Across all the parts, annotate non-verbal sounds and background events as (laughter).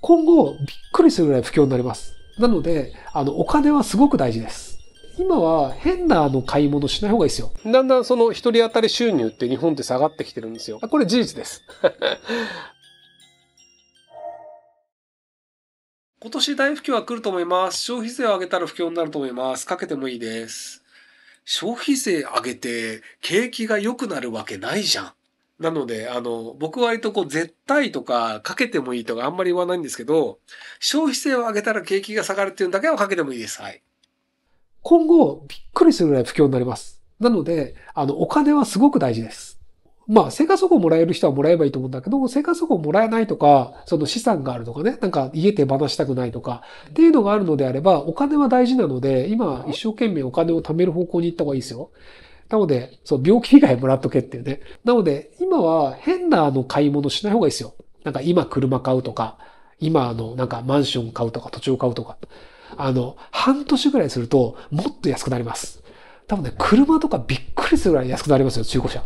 今後、びっくりするぐらい不況になります。なので、あの、お金はすごく大事です。今は変なあの買い物しない方がいいですよ。だんだんその一人当たり収入って日本って下がってきてるんですよ。これ事実です。(laughs) 今年大不況は来ると思います。消費税を上げたら不況になると思います。かけてもいいです。消費税上げて景気が良くなるわけないじゃん。なので、あの、僕は割とこう、絶対とか、かけてもいいとかあんまり言わないんですけど、消費税を上げたら景気が下がるっていうのだけはかけてもいいです。はい。今後、びっくりするぐらい不況になります。なので、あの、お金はすごく大事です。まあ、生活保護もらえる人はもらえばいいと思うんだけど、生活保護もらえないとか、その資産があるとかね、なんか家手放したくないとか、っていうのがあるのであれば、お金は大事なので、今、一生懸命お金を貯める方向に行った方がいいですよ。なので、そう、病気以外もらっとけっていうね。なので、今は変なあの買い物しない方がいいですよ。なんか今車買うとか、今あのなんかマンション買うとか土地を買うとか。あの、半年ぐらいするともっと安くなります。多分ね、車とかびっくりするぐらい安くなりますよ、中古車。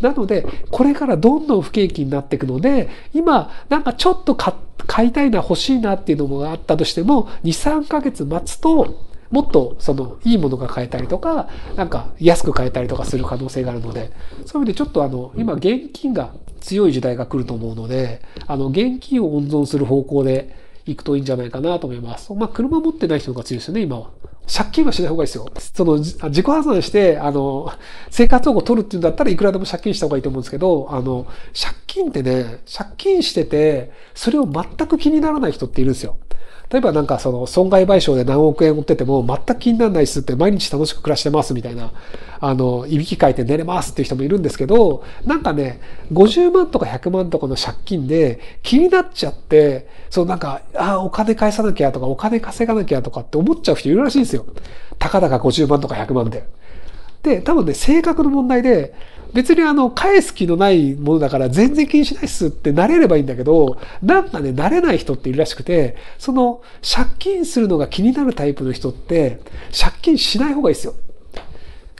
なので、これからどんどん不景気になっていくので、今、なんかちょっと買いたいな、欲しいなっていうのもあったとしても、2、3ヶ月待つと、もっとそのいいものが買えたりとか、なんか安く買えたりとかする可能性があるので、そういう意味でちょっとあの、今現金が強い時代が来ると思うので、あの、現金を温存する方向で行くといいんじゃないかなと思います。まあ、車持ってない人が強いですよね、今は。借金はしない方がいいですよ。その、自己破産して、あの、生活保護取るっていうんだったらいくらでも借金した方がいいと思うんですけど、あの、借金ってね、借金してて、それを全く気にならない人っているんですよ。例えばなんかその損害賠償で何億円持ってても全く気にならないっすって毎日楽しく暮らしてますみたいな、あの、いびきかいて寝れますっていう人もいるんですけど、なんかね、50万とか100万とかの借金で気になっちゃって、そのなんか、ああ、お金返さなきゃとかお金稼がなきゃとかって思っちゃう人いるらしいんですよ。たかだか50万とか100万で。で、多分ね、性格の問題で、別にあの、返す気のないものだから全然気にしないっすってなれればいいんだけど、なんかね、慣れない人っているらしくて、その、借金するのが気になるタイプの人って、借金しない方がいいですよ。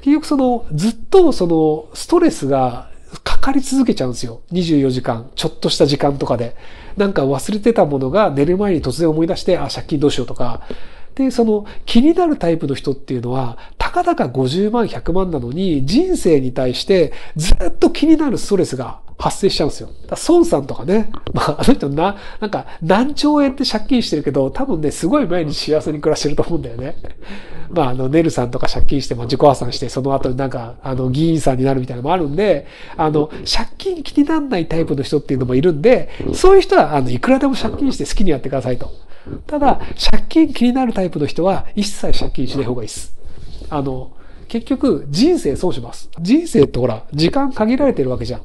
結局その、ずっとその、ストレスがかかり続けちゃうんですよ。24時間、ちょっとした時間とかで。なんか忘れてたものが寝る前に突然思い出して、あ、借金どうしようとか、で、その気になるタイプの人っていうのは、たかだか50万、100万なのに、人生に対してずっと気になるストレスが発生しちゃうんですよ。孫さんとかね、まあ、あの人な、なんか何兆円って借金してるけど、多分ね、すごい毎日幸せに暮らしてると思うんだよね。まあ、あの、ネルさんとか借金して、まあ、自己破産して、その後になんか、あの、議員さんになるみたいなのもあるんで、あの、借金気にならないタイプの人っていうのもいるんで、そういう人は、あの、いくらでも借金して好きにやってくださいと。ただ、借金気になるタイプの人は一切借金しない方がいいです。あの、結局人生損します。人生ってほら、時間限られてるわけじゃん。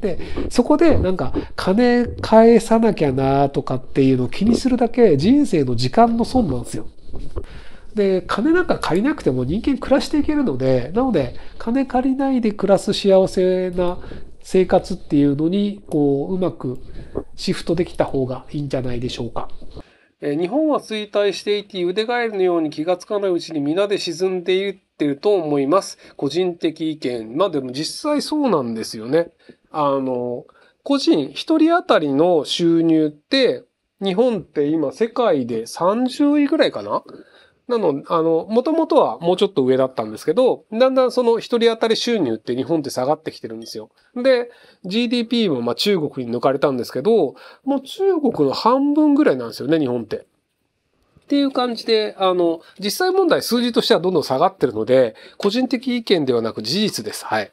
で、そこでなんか金返さなきゃなとかっていうのを気にするだけ人生の時間の損なんですよ。で、金なんか借りなくても人間暮らしていけるので、なので金借りないで暮らす幸せな生活っていうのに、こう、うまくシフトできた方がいいんじゃないでしょうか。日本は衰退していて、腕返りのように気がつかないうちに皆で沈んでいってると思います。個人的意見。まあでも実際そうなんですよね。あの、個人、一人当たりの収入って、日本って今世界で30位ぐらいかななの、あの、もともとはもうちょっと上だったんですけど、だんだんその一人当たり収入って日本って下がってきてるんですよ。で、GDP もまあ中国に抜かれたんですけど、もう中国の半分ぐらいなんですよね、日本って。っていう感じで、あの、実際問題数字としてはどんどん下がってるので、個人的意見ではなく事実です。はい。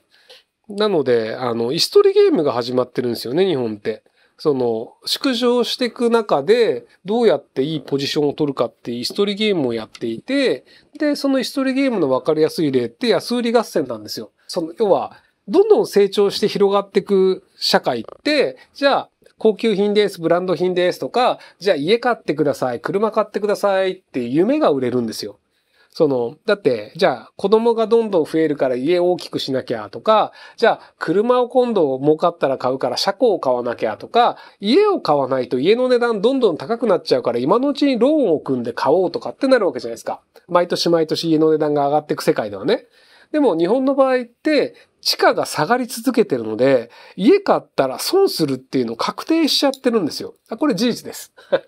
なので、あの、椅子取りゲームが始まってるんですよね、日本って。その、縮小していく中で、どうやっていいポジションを取るかっていう椅子ゲームをやっていて、で、その椅子取りゲームの分かりやすい例って安売り合戦なんですよ。その、要は、どんどん成長して広がっていく社会って、じゃあ、高級品です、ブランド品ですとか、じゃあ家買ってください、車買ってくださいっていう夢が売れるんですよ。その、だって、じゃあ子供がどんどん増えるから家大きくしなきゃとか、じゃあ車を今度儲かったら買うから車庫を買わなきゃとか、家を買わないと家の値段どんどん高くなっちゃうから今のうちにローンを組んで買おうとかってなるわけじゃないですか。毎年毎年家の値段が上がっていく世界ではね。でも日本の場合って地価が下がり続けてるので、家買ったら損するっていうのを確定しちゃってるんですよ。これ事実です。(laughs)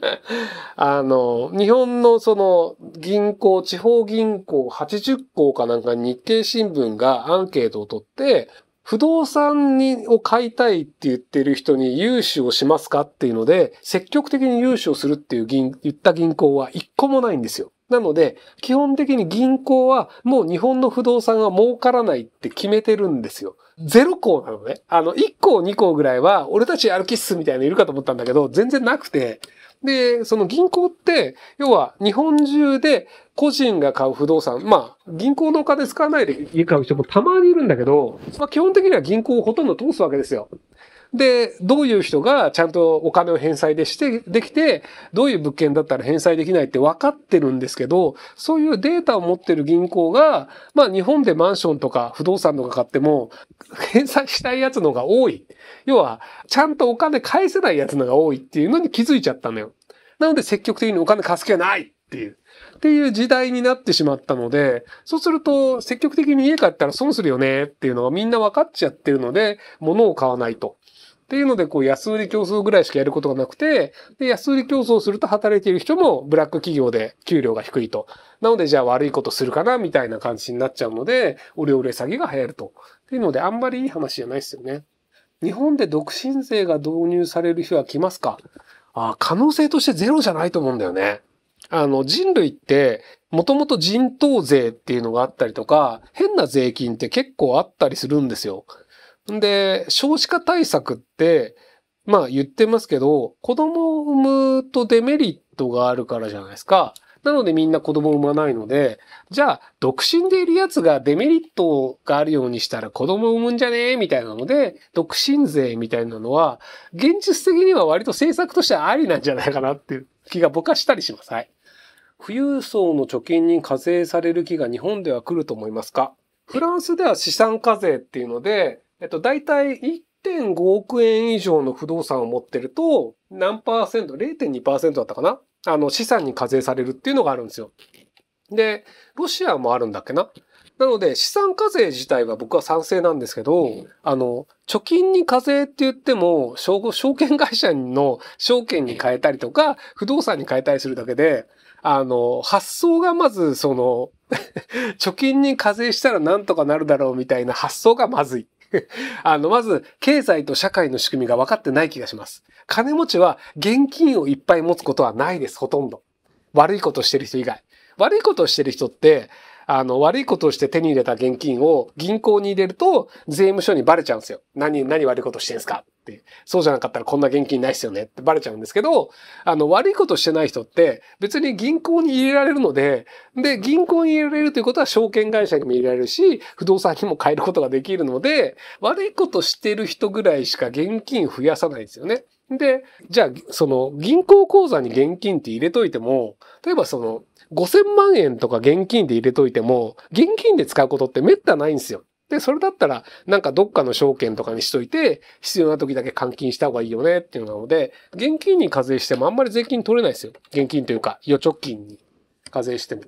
あの、日本のその銀行、地方銀行80行かなんか日経新聞がアンケートを取って、不動産にを買いたいって言ってる人に融資をしますかっていうので、積極的に融資をするっていう銀、言った銀行は一個もないんですよ。なので、基本的に銀行はもう日本の不動産は儲からないって決めてるんですよ。ゼロ校なのね。あの、1項2項ぐらいは、俺たち歩きっすみたいないるかと思ったんだけど、全然なくて。で、その銀行って、要は日本中で個人が買う不動産、まあ、銀行のお金使わないで家買う人もたまにいるんだけど、まあ基本的には銀行をほとんど通すわけですよ。で、どういう人がちゃんとお金を返済でして、できて、どういう物件だったら返済できないって分かってるんですけど、そういうデータを持ってる銀行が、まあ日本でマンションとか不動産とか買っても、返済したいやつのが多い。要は、ちゃんとお金返せないやつのが多いっていうのに気づいちゃったのよ。なので積極的にお金貸す気はないっていう。っていう時代になってしまったので、そうすると積極的に家買ったら損するよねっていうのがみんな分かっちゃってるので、物を買わないと。っていうので、こう、安売り競争ぐらいしかやることがなくて、で、安売り競争すると働いている人もブラック企業で給料が低いと。なので、じゃあ悪いことするかな、みたいな感じになっちゃうので、オレオレ詐欺が流行ると。っていうので、あんまりいい話じゃないですよね。日本で独身税が導入される日は来ますかあ可能性としてゼロじゃないと思うんだよね。あの、人類って、もともと人頭税っていうのがあったりとか、変な税金って結構あったりするんですよ。で、少子化対策って、まあ言ってますけど、子供を産むとデメリットがあるからじゃないですか。なのでみんな子供を産まないので、じゃあ、独身でいるやつがデメリットがあるようにしたら子供を産むんじゃねえみたいなので、独身税みたいなのは、現実的には割と政策としてはありなんじゃないかなっていう気が僕はしたりします。はい。富裕層の貯金に課税される気が日本では来ると思いますかフランスでは資産課税っていうので、えっと、大体1.5億円以上の不動産を持ってると、何パーセント ?0.2% だったかなあの、資産に課税されるっていうのがあるんですよ。で、ロシアもあるんだっけななので、資産課税自体は僕は賛成なんですけど、あの、貯金に課税って言っても、証券会社の証券に変えたりとか、不動産に変えたりするだけで、あの、発想がまず、その (laughs) 貯金に課税したらなんとかなるだろうみたいな発想がまずい。(laughs) あの、まず、経済と社会の仕組みが分かってない気がします。金持ちは現金をいっぱい持つことはないです、ほとんど。悪いことしてる人以外。悪いことをしてる人って、あの、悪いことをして手に入れた現金を銀行に入れると、税務署にバレちゃうんですよ。何、何悪いことしてんすかって。そうじゃなかったらこんな現金ないっすよねってバレちゃうんですけど、あの、悪いことしてない人って、別に銀行に入れられるので、で、銀行に入れられるということは証券会社にも入れられるし、不動産にも変えることができるので、悪いことしてる人ぐらいしか現金増やさないんですよね。で、じゃあ、その、銀行口座に現金って入れといても、例えばその、5000万円とか現金で入れといても、現金で使うことってめったないんですよ。で、それだったら、なんかどっかの証券とかにしといて、必要な時だけ換金した方がいいよねっていうのなので、現金に課税してもあんまり税金取れないですよ。現金というか、預貯金に課税しても。